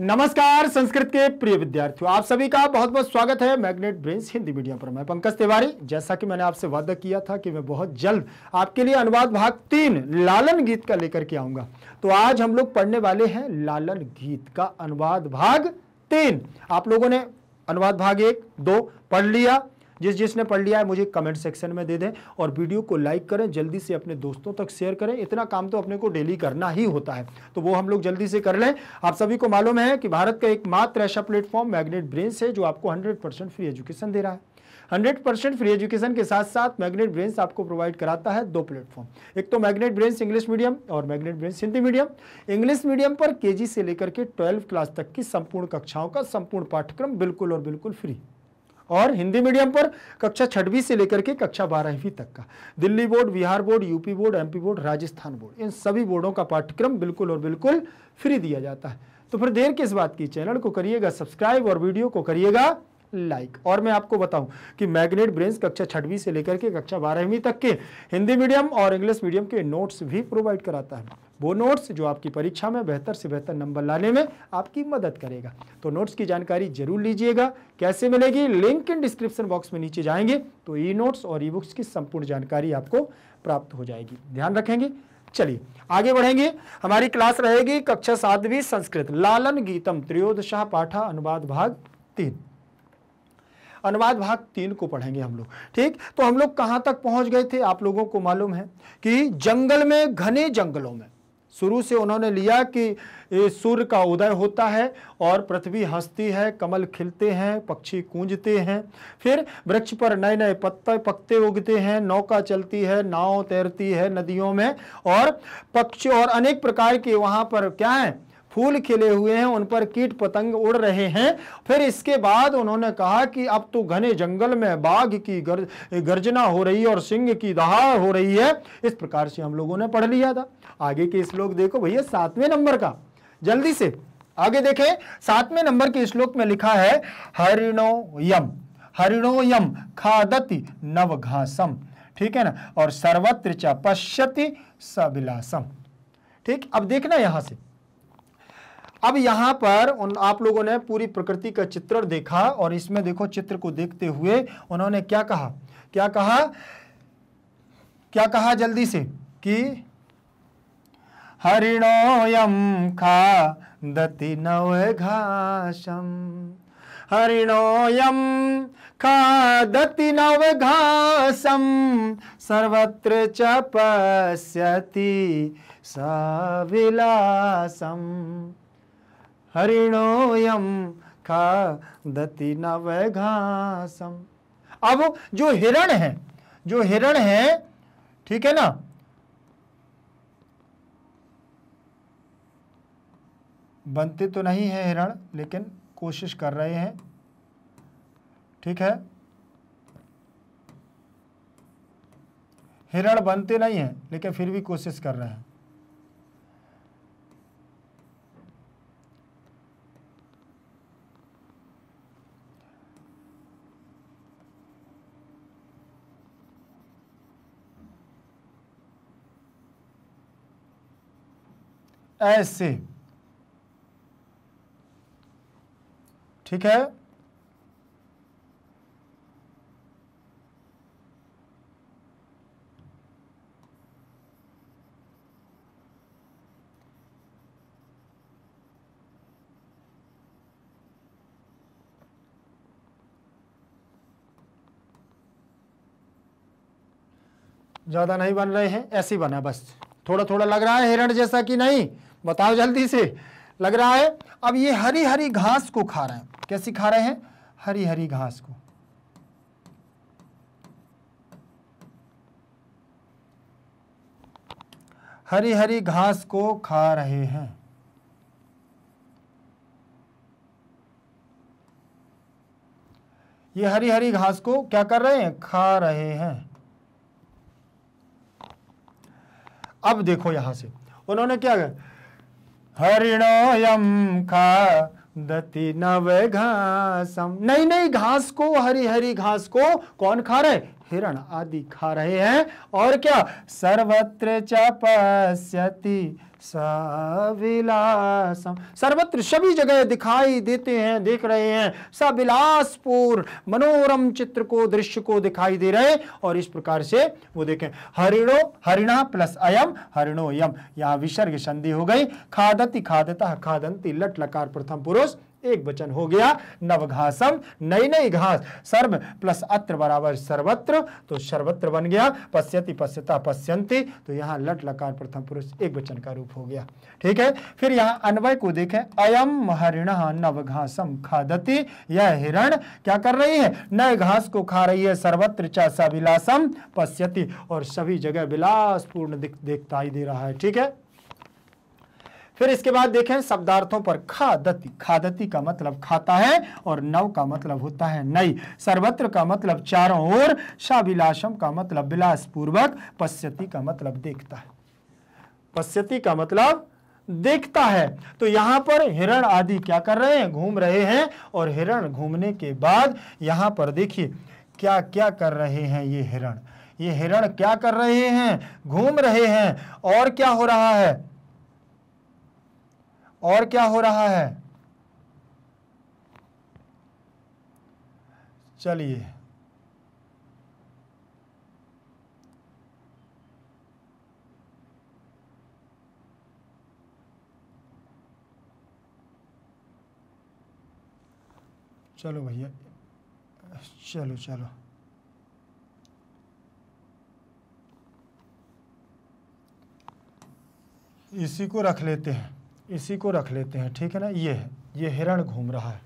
नमस्कार संस्कृत के प्रिय विद्यार्थियों आप सभी का बहुत बहुत स्वागत है मैग्नेट ब्रेन्स हिंदी मीडियम पर मैं पंकज तिवारी जैसा कि मैंने आपसे वादा किया था कि मैं बहुत जल्द आपके लिए अनुवाद भाग तीन लालन गीत का लेकर के आऊंगा तो आज हम लोग पढ़ने वाले हैं लालन गीत का अनुवाद भाग तीन आप लोगों ने अनुवाद भाग एक दो पढ़ लिया जिस जिसने पढ़ लिया है मुझे कमेंट सेक्शन में दे दें और वीडियो को लाइक करें जल्दी से अपने दोस्तों तक शेयर करें इतना काम तो अपने को डेली करना ही होता है तो वो हम लोग जल्दी से कर लें आप सभी को मालूम है कि भारत का एकमात्र ऐसा प्लेटफॉर्म मैग्नेट ब्रेंस है जो आपको हंड्रेड फ्री एजुकेशन दे रहा है 100 परसेंट फ्री एजुकेशन के साथ साथ मैग्नेट ब्रेन्स आपको प्रोवाइड कराता है दो प्लेटफॉर्म एक तो मैग्नेट ब्रेन्स इंग्लिश मीडियम और Magnet Brains Hindi medium English medium पर केजी से लेकर के ट्वेल्व क्लास तक की संपूर्ण कक्षाओं का संपूर्ण पाठ्यक्रम बिल्कुल और बिल्कुल फ्री और हिंदी मीडियम पर कक्षा छठवीं से लेकर के कक्षा बारहवीं तक का Delhi board Bihar board UP board MP board Rajasthan board इन सभी बोर्डों का पाठ्यक्रम बिल्कुल और बिल्कुल फ्री दिया जाता है तो फिर देर किस बात की चैनल को करिएगा सब्सक्राइब और वीडियो को करिएगा लाइक और मैं आपको बताऊं कि मैग्नेट ब्रेन्स कक्षा छठवीं से लेकर के कक्षा बारहवीं तक के हिंदी मीडियम और इंग्लिश मीडियम के नोट्स भी प्रोवाइड कराता है वो नोट्स जो आपकी परीक्षा में बेहतर से बेहतर नंबर लाने में आपकी मदद करेगा तो नोट्स की जानकारी जरूर लीजिएगा कैसे मिलेगी लिंक इन डिस्क्रिप्शन बॉक्स में नीचे जाएंगे तो ई नोट्स और ई बुक्स की संपूर्ण जानकारी आपको प्राप्त हो जाएगी ध्यान रखेंगे चलिए आगे बढ़ेंगे हमारी क्लास रहेगी कक्षा सातवीं संस्कृत लालन गीतम त्रियोदशाह पाठा अनुवाद भाग तीन अनुवाद भाग तीन को पढ़ेंगे हम लोग ठीक तो हम लोग कहां तक पहुंच गए थे आप लोगों को मालूम है कि जंगल में घने जंगलों में शुरू से उन्होंने लिया कि सूर्य का उदय होता है और पृथ्वी हंसती है कमल खिलते हैं पक्षी कूंजते हैं फिर वृक्ष पर नए नए पत्ते पत्ते उगते हैं नौका चलती है नाव तैरती है नदियों में और पक्षी और अनेक प्रकार के वहां पर क्या है फूल खिले हुए हैं उन पर कीट पतंग उड़ रहे हैं फिर इसके बाद उन्होंने कहा कि अब तो घने जंगल में बाघ की गर्जना हो रही है और सिंह की दहा हो रही है इस प्रकार से हम लोगों ने पढ़ लिया था आगे के श्लोक देखो भैया सातवें नंबर का जल्दी से आगे देखें सातवें नंबर के श्लोक में लिखा है हरिणो यम हरिणो यम खादति नवघासम ठीक है ना और सर्वत्र च पश्यति सविलासम ठीक अब देखना यहां से अब यहाँ पर उन आप लोगों ने पूरी प्रकृति का चित्रण देखा और इसमें देखो चित्र को देखते हुए उन्होंने क्या कहा क्या कहा क्या कहा जल्दी से कि हरिणोयम खा दति नव घासम हरिणोयम नव घासम सर्वत्र च पश्यति सविलासम हरिणोयम खा दति न वैघासम अब जो हिरण है जो हिरण है ठीक है ना बनते तो नहीं है हिरण लेकिन कोशिश कर रहे हैं ठीक है हिरण बनते नहीं है लेकिन फिर भी कोशिश कर रहे हैं ऐसे ठीक है ज़्यादा नहीं बन रहे हैं ऐसे ही बना बस थोड़ा थोड़ा लग रहा है हिरण जैसा कि नहीं बताओ जल्दी से लग रहा है अब ये हरी हरी घास को खा रहे हैं कैसी खा रहे हैं हरी हरी घास को हरी हरी घास को खा रहे हैं ये हरी हरी घास को क्या कर रहे हैं खा रहे हैं अब देखो यहां से उन्होंने क्या कहा यम खा दति नव घासम नई नई घास को हरी हरी घास को कौन खा रहे हिरण आदि खा रहे हैं और क्या सर्वत्र चपस्यति सविलासम सर्वत्र सभी जगह दिखाई देते हैं देख रहे हैं सबिलासपुर मनोरम चित्र को दृश्य को दिखाई दे रहे और इस प्रकार से वो देखें हरिणो हरिणा प्लस अयम हरिणो यम यहाँ विसर्ग संधि हो गई खादति खादता खादंती लट लकार प्रथम पुरुष एक वचन हो गया नवघासम नई नई घास सर्व प्लस अत्र बराबर सर्वत्र तो सर्वत्र बन गया पश्यति पश्यता पश्यंती तो यहाँ लट लकार प्रथम पुरुष एक वचन का रूप हो गया ठीक है फिर यहाँ अन्वय को देखें अयम हरिण नवघासम खादती यह हिरण क्या कर रही है नए घास को खा रही है सर्वत्र चासा विलासम पश्यति और सभी जगह विलासपूर्ण देखता ही दे रहा है ठीक है फिर इसके बाद देखें शब्दार्थों पर खादति खादति का मतलब खाता है और नव का मतलब होता है नई सर्वत्र का मतलब चारों ओर शाभिलाषम का मतलब विलास पूर्वक पश्यति का मतलब देखता है पश्यति का मतलब देखता है तो यहाँ पर हिरण आदि क्या कर रहे हैं घूम रहे हैं और हिरण घूमने के बाद यहाँ पर देखिए क्या क्या कर रहे हैं ये हिरण ये हिरण क्या कर रहे हैं घूम रहे हैं और क्या हो रहा है और क्या हो रहा है चलिए चलो भैया चलो चलो इसी को रख लेते हैं इसी को रख लेते हैं ठीक है ना ये है ये हिरण घूम रहा है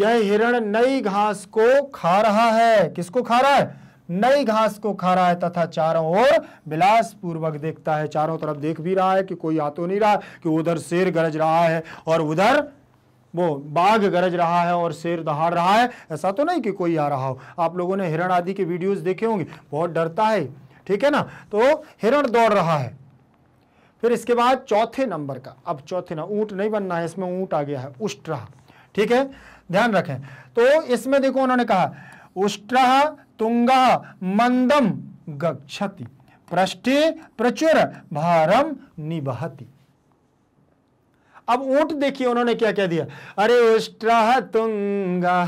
यह हिरण नई घास को खा रहा है किसको खा रहा है नई घास को खा रहा है तथा चारों ओर विलास पूर्वक देखता है चारों तरफ देख भी रहा है कि कोई आ तो नहीं रहा कि उधर शेर गरज रहा है और उधर वो बाघ गरज रहा है और शेर दहाड़ रहा है ऐसा तो नहीं कि कोई आ रहा हो आप लोगों ने हिरण आदि के वीडियोस देखे होंगे बहुत डरता है ठीक है ना तो हिरण दौड़ रहा है फिर इसके बाद चौथे नंबर का अब चौथे ना ऊंट नहीं बनना है इसमें ऊंट आ गया है उष्ट्रह ठीक है ध्यान रखें तो इसमें देखो उन्होंने कहा उष्ट्रह तुंगा मंदम गच्छति पृष्ठे प्रचुर भारम निबहती अब ऊंट देखिए उन्होंने क्या क्या दिया अरे उष्ट्रह तुंगा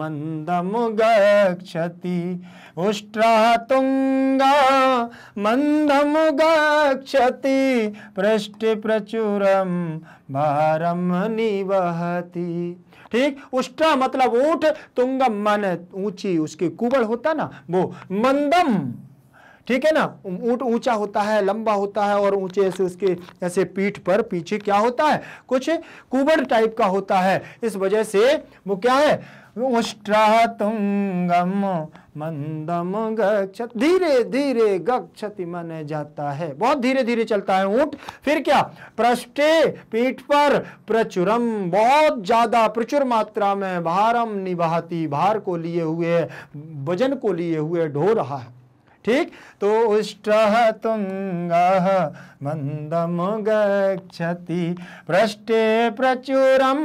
मन्दमुगच्छति उष्ट्रातुङ्गा पृष्ठ पृष्टिप्रचुरं भारम निवहति ठीक उष्ट्रा मतलब ऊट तुंग मन ऊंची उसके कुबड़ होता ना वो मंदम ठीक है ना ऊंट ऊंचा होता है लंबा होता है और ऊंचे से उसके ऐसे पीठ पर पीछे क्या होता है कुछ कुबड़ टाइप का होता है इस वजह से वो क्या है उष्ट्रातुंगम मंदम गक्षत धीरे धीरे गक्षति मन जाता है बहुत धीरे धीरे चलता है ऊंट फिर क्या पृष्ठे पीठ पर प्रचुरम बहुत ज्यादा प्रचुर मात्रा में भारम निभाती भार को लिए हुए वजन को लिए हुए ढो रहा है ठीक तो तुंग तुङ्गः मन्दमुगच्छति पृष्ठे प्रचुरं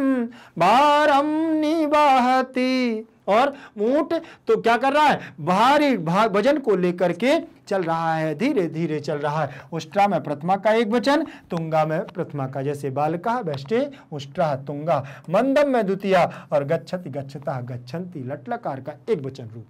भारं निवाहति और मूठ तो क्या कर रहा है भारी वजन को लेकर के चल रहा है धीरे धीरे चल रहा है उष्ट्रा में प्रथमा का एक वचन तुंगा में प्रथमा का जैसे बालका वैष्टे उष्ट्रा तुंगा मंदम में द्वितीय और गच्छति गच्छता गच्छन्ति लटलकार का एक वचन रूप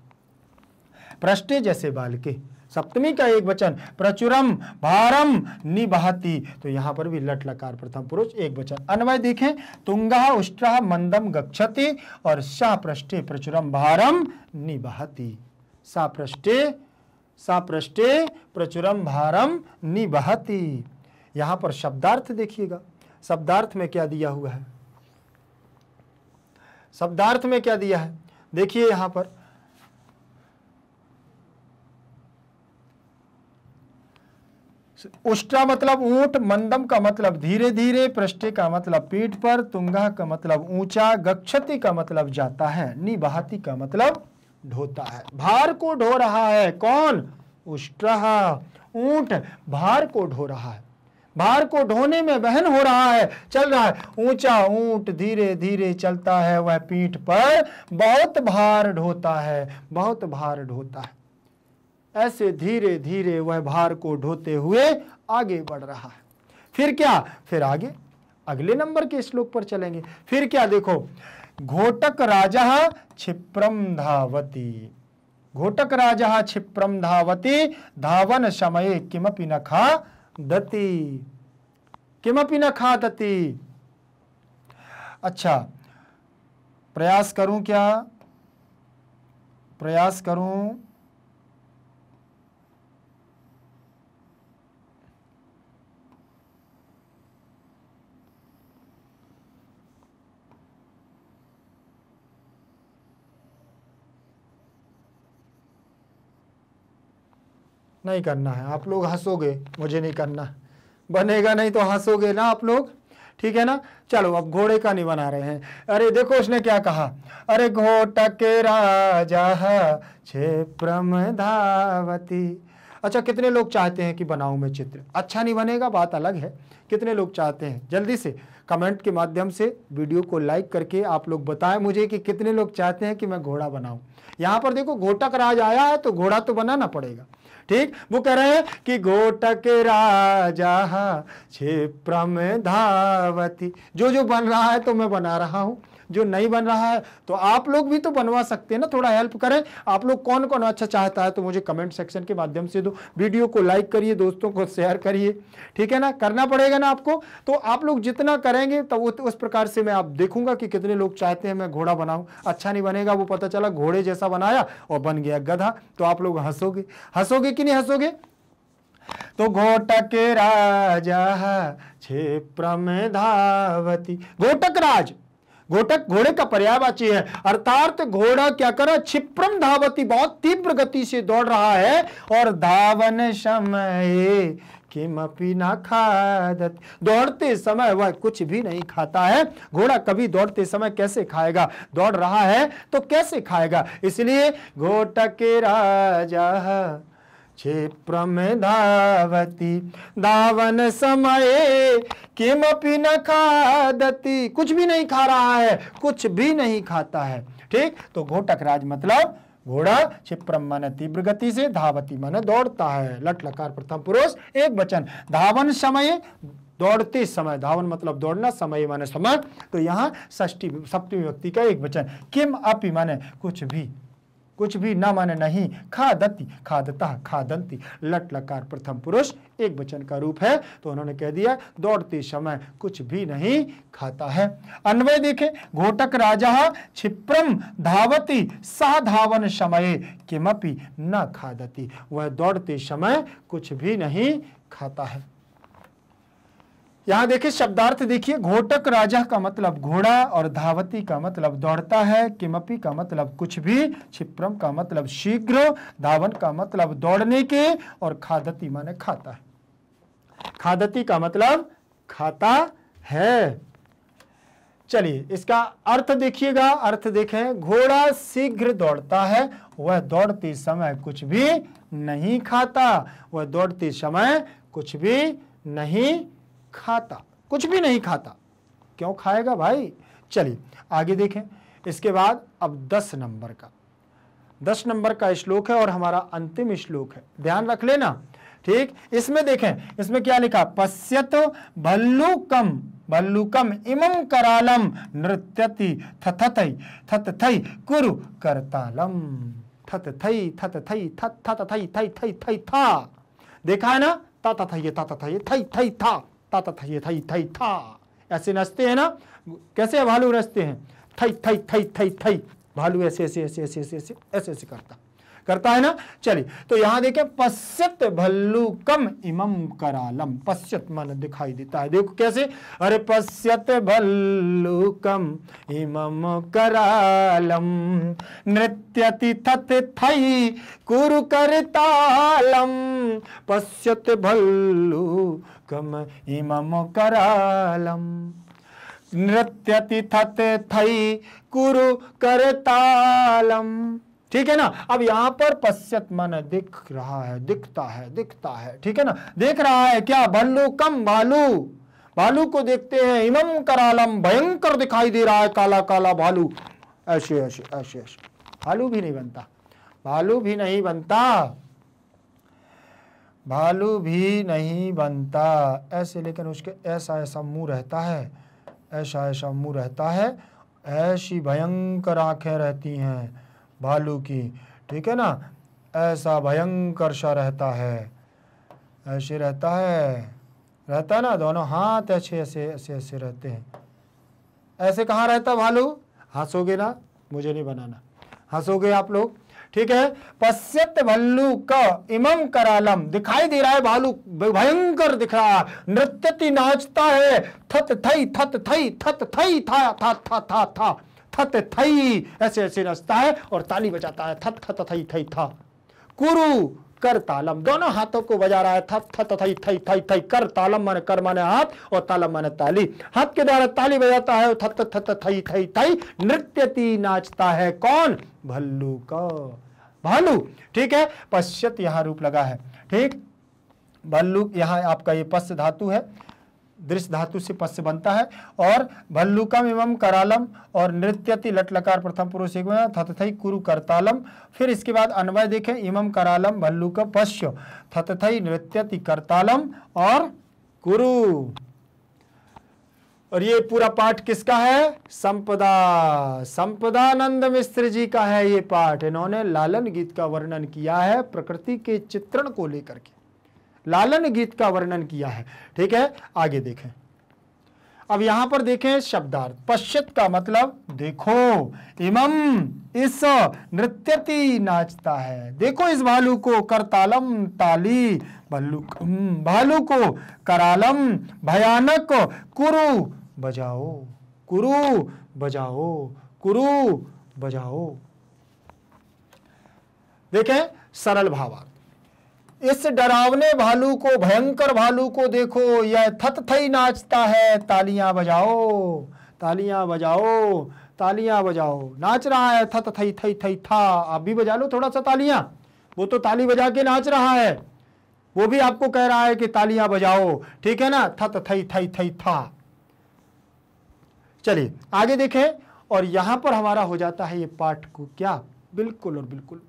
प्रश्न जैसे बाल के सप्तमी का एक वचन प्रचुरम भारम निबहती तो यहां पर भी लट लकार प्रथम पुरुष एक वचन अन्वय देखें तुंगा उष्ट्रा मंदम गच्छति और सा पृष्ठे प्रचुरम भारम निभाती सा पृष्ठे सा पृष्ठे प्रचुरम भारम निभाती यहां पर शब्दार्थ देखिएगा शब्दार्थ में क्या दिया हुआ है शब्दार्थ में क्या दिया है देखिए यहां पर उष्टा मतलब ऊंट मंदम का मतलब धीरे धीरे पृष्ठे का मतलब पीठ पर तुंगा का मतलब ऊंचा गक्षति का मतलब जाता है निबाहती का मतलब ढोता है भार को ढो रहा है कौन उष्ट्रा ऊंट भार को ढो रहा है भार को ढोने में बहन हो रहा है चल रहा है ऊंचा ऊंट धीरे धीरे चलता है वह पीठ पर बहुत भार ढोता है बहुत भार ढोता है ऐसे धीरे धीरे वह भार को ढोते हुए आगे बढ़ रहा है फिर क्या फिर आगे अगले नंबर के श्लोक पर चलेंगे फिर क्या देखो घोटक राजा छिप्रम धावती घोटक राजा छिप्रम धावती धावन समय किमपि न खा दती किमपि न खा दती अच्छा प्रयास करूं क्या प्रयास करूं नहीं करना है आप लोग हंसोगे मुझे नहीं करना बनेगा नहीं तो हंसोगे ना आप लोग ठीक है ना चलो अब घोड़े का नहीं बना रहे हैं अरे देखो उसने क्या कहा अरे घोटक राजा क्षेत्रम धावती अच्छा कितने लोग चाहते हैं कि बनाऊं मैं चित्र अच्छा नहीं बनेगा बात अलग है कितने लोग चाहते हैं जल्दी से कमेंट के माध्यम से वीडियो को लाइक करके आप लोग बताएं मुझे कि कितने लोग चाहते हैं कि मैं घोड़ा बनाऊं यहाँ पर देखो घोटक राज आया है तो घोड़ा तो बनाना पड़ेगा ठीक वो कह रहे हैं कि घोटक राजा क्षिप्रम धावती जो जो बन रहा है तो मैं बना रहा हूं जो नहीं बन रहा है तो आप लोग भी तो बनवा सकते हैं ना थोड़ा हेल्प करें आप लोग कौन कौन अच्छा चाहता है तो मुझे कमेंट सेक्शन के माध्यम से दो वीडियो को लाइक करिए दोस्तों को शेयर करिए ठीक है ना करना पड़ेगा ना आपको तो आप लोग जितना करेंगे तो उस प्रकार से मैं आप देखूंगा कि कितने लोग चाहते हैं मैं घोड़ा बनाऊँ अच्छा नहीं बनेगा वो पता चला घोड़े जैसा बनाया और बन गया गधा तो आप लोग हंसोगे हंसोगे कि नहीं हंसोगे तो घोटक राजा क्षिप्रम धावती घोटक राज घोटक घोड़े का पर्यायवाची है अर्थात घोड़ा क्या कर छिप्रम धावती बहुत तीव्र गति से दौड़ रहा है और धावन समय ना खादत दौड़ते समय वह कुछ भी नहीं खाता है घोड़ा कभी दौड़ते समय कैसे खाएगा दौड़ रहा है तो कैसे खाएगा इसलिए घोटके राजा क्षेत्रम धावती दावन समय किम न खादती कुछ भी नहीं खा रहा है कुछ भी नहीं खाता है ठीक तो घोटक राज मतलब घोड़ा क्षिप्रम मन तीव्र गति से धावती मन दौड़ता है लट लकार प्रथम पुरुष एक वचन धावन समय दौड़ते समय धावन मतलब दौड़ना समय माने समय तो यहाँ सप्तमी व्यक्ति का एक वचन किम अपि माने कुछ भी कुछ भी न माने नहीं खादति खादता खादंती लट लकार प्रथम पुरुष एक वचन का रूप है तो उन्होंने कह दिया दौड़ते समय कुछ भी नहीं खाता है अन्वय देखें घोटक राजा क्षिप्रम धावती सा धावन समय किमपि न खादती वह दौड़ते समय कुछ भी नहीं खाता है यहां देखिए शब्दार्थ देखिए घोटक राजा का मतलब घोड़ा और धावती का मतलब दौड़ता है किमपी का मतलब कुछ भी छिप्रम का मतलब शीघ्र धावन का मतलब दौड़ने के और खादती माने खाता है खादती का मतलब खाता है चलिए इसका अर्थ देखिएगा अर्थ देखें घोड़ा शीघ्र दौड़ता है वह दौड़ते समय कुछ भी नहीं खाता वह दौड़ते समय कुछ भी नहीं खाता कुछ भी नहीं खाता क्यों खाएगा भाई चलिए आगे देखें इसके बाद अब दस नंबर का दस नंबर का श्लोक है और हमारा अंतिम श्लोक है ध्यान रख लेना ठीक इसमें देखें इसमें क्या लिखा पश्यत भल्लुकम भल्लुकम इमम करालम नृत्यति थथई थथई कुरु करतालम थत थई थत थई थई थई था देखा है ना ता था ये ता था ये थई थई था ता था ये थई थई था ऐसे नचते हैं ना कैसे भालू नचते हैं थई थई थई थई थई भालू ऐसे ऐसे ऐसे ऐसे ऐसे ऐसे ऐसे करता करता है ना चलिए तो यहां देखे पश्चित कम इमम करालम पश्चित मन दिखाई देता है देखो कैसे अरे पश्चित कम इमम करालम नृत्य थत थई कुरु करतालम पश्चित कम इमम करालम नृत्य थत थई कुरु करतालम ठीक है ना अब यहां पर पश्यत मन दिख रहा है दिखता है दिखता है ठीक है ना देख रहा है क्या भल्लू कम भालू भालू को देखते हैं इमम करालम भयंकर दिखाई दे रहा है काला काला भालू ऐसे ऐसे ऐसे ऐसे भालू भी नहीं बनता भालू भी नहीं बनता भालू भी नहीं बनता ऐसे लेकिन उसके ऐसा ऐसा मुंह रहता है ऐसा ऐसा मुंह रहता है ऐसी भयंकर आंखें रहती हैं भालू की ठीक है ना ऐसा भयंकर सा रहता है ऐसे रहता है रहता है ना दोनों हाथ ऐसे ऐसे ऐसे ऐसे रहते हैं ऐसे कहाँ रहता भालू हंसोगे ना मुझे नहीं बनाना हंसोगे आप लोग ठीक है पश्चित भल्लू का इमम करालम दिखाई दे रहा है भालू भयंकर दिख रहा नृत्यति नाचता है थत थई थत थई थत थई था था था था था थत थई ऐसे ऐसे नचता है और ताली बजाता है थत थत थई थई था कुरु कर तालम दोनों हाथों को बजा रहा है थत थत थई थई थई थई कर तालम माने कर माने हाथ और तालम माने ताली हाथ के द्वारा ताली बजाता है थत थत थई थई थई नृत्यती नाचता है कौन भल्लू का भालू ठीक है पश्चित यहां रूप लगा है ठीक भल्लू यहां आपका ये पश्च धातु है दृश्य धातु से पद से बनता है और भल्लुकम एवं करालम और नृत्यति लटलकार प्रथम पुरुष एक थतथई कुरु करतालम फिर इसके बाद अन्वय देखें इमम करालम भल्लुक पश्य थतथई नृत्यति करतालम और कुरु और ये पूरा पाठ किसका है संपदा संपदानंद मिश्र जी का है ये पाठ इन्होंने लालन गीत का वर्णन किया है प्रकृति के चित्रण को लेकर के लालन गीत का वर्णन किया है ठीक है आगे देखें अब यहां पर देखें शब्दार्थ पश्चित का मतलब देखो इमम इस नृत्यति नाचता है देखो इस भालू को करतालम ताली भल्लू भालू को करालम भयानक कुरु बजाओ कुरु बजाओ कुरु बजाओ देखें सरल भावा इस डरावने भालू को भयंकर भालू को देखो यह थत थई नाचता है तालियां बजाओ तालियां बजाओ तालियां बजाओ नाच रहा है थत थई थई थई था आप भी बजा लो थोड़ा सा तालियां वो तो ताली बजा के नाच रहा है वो भी आपको कह रहा है कि तालियां बजाओ ठीक है ना थत थई थई थई था चलिए आगे देखें और यहां पर हमारा हो जाता है ये पाठ को क्या बिल्कुल और बिल्कुल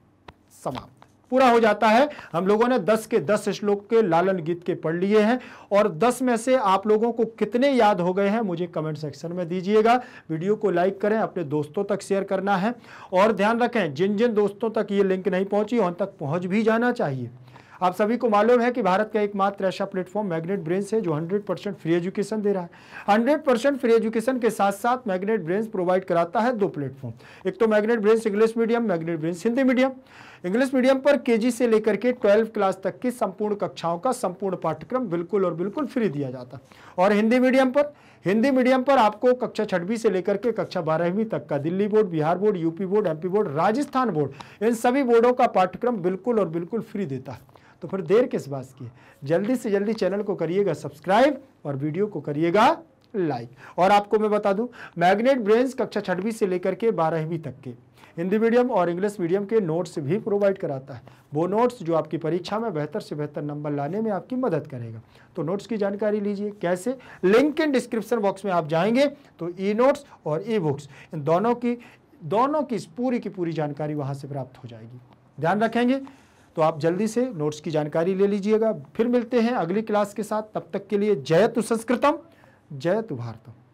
समाप्त पूरा हो जाता है हम लोगों ने 10 के 10 श्लोक के लालन गीत के पढ़ लिए हैं और 10 में से आप लोगों को कितने याद हो गए हैं मुझे कमेंट सेक्शन में दीजिएगा वीडियो को लाइक करें अपने दोस्तों तक शेयर करना है और ध्यान रखें जिन जिन दोस्तों तक ये लिंक नहीं पहुंची उन तक पहुंच भी जाना चाहिए आप सभी को मालूम है कि भारत का एकमात्र ऐसा प्लेटफॉर्म मैग्नेट ब्रेन्स है जो 100 परसेंट फ्री एजुकेशन दे रहा है 100 परसेंट फ्री एजुकेशन के साथ साथ मैग्नेट ब्रेन्स प्रोवाइड कराता है दो प्लेटफॉर्म एक तो Magnet Brains English medium Magnet Brains Hindi medium English medium पर के से लेकर के ट्वेल्व क्लास तक की संपूर्ण कक्षाओं का संपूर्ण पाठ्यक्रम बिल्कुल और बिल्कुल फ्री दिया जाता और हिंदी मीडियम पर हिंदी मीडियम पर आपको कक्षा छठवीं से लेकर के कक्षा बारहवीं तक का Delhi board Bihar board UP board MP board Rajasthan board इन सभी बोर्डों का पाठ्यक्रम बिल्कुल और बिल्कुल फ्री देता है तो फिर देर किस बात की जल्दी से जल्दी चैनल को करिएगा सब्सक्राइब और वीडियो को करिएगा लाइक और आपको मैं बता दूं मैग्नेट ब्रेन्स कक्षा छठवीं से लेकर के बारहवीं तक के हिंदी मीडियम और इंग्लिश मीडियम के नोट्स भी प्रोवाइड कराता है वो नोट्स जो आपकी परीक्षा में बेहतर से बेहतर नंबर लाने में आपकी मदद करेगा तो नोट्स की जानकारी लीजिए कैसे लिंक इन डिस्क्रिप्शन बॉक्स में आप जाएंगे तो ई नोट्स और ई बुक्स इन दोनों की दोनों की पूरी की पूरी जानकारी वहाँ से प्राप्त हो जाएगी ध्यान रखेंगे तो आप जल्दी से नोट्स की जानकारी ले लीजिएगा फिर मिलते हैं अगली क्लास के साथ तब तक के लिए जयतु संस्कृतम जयतु भारतम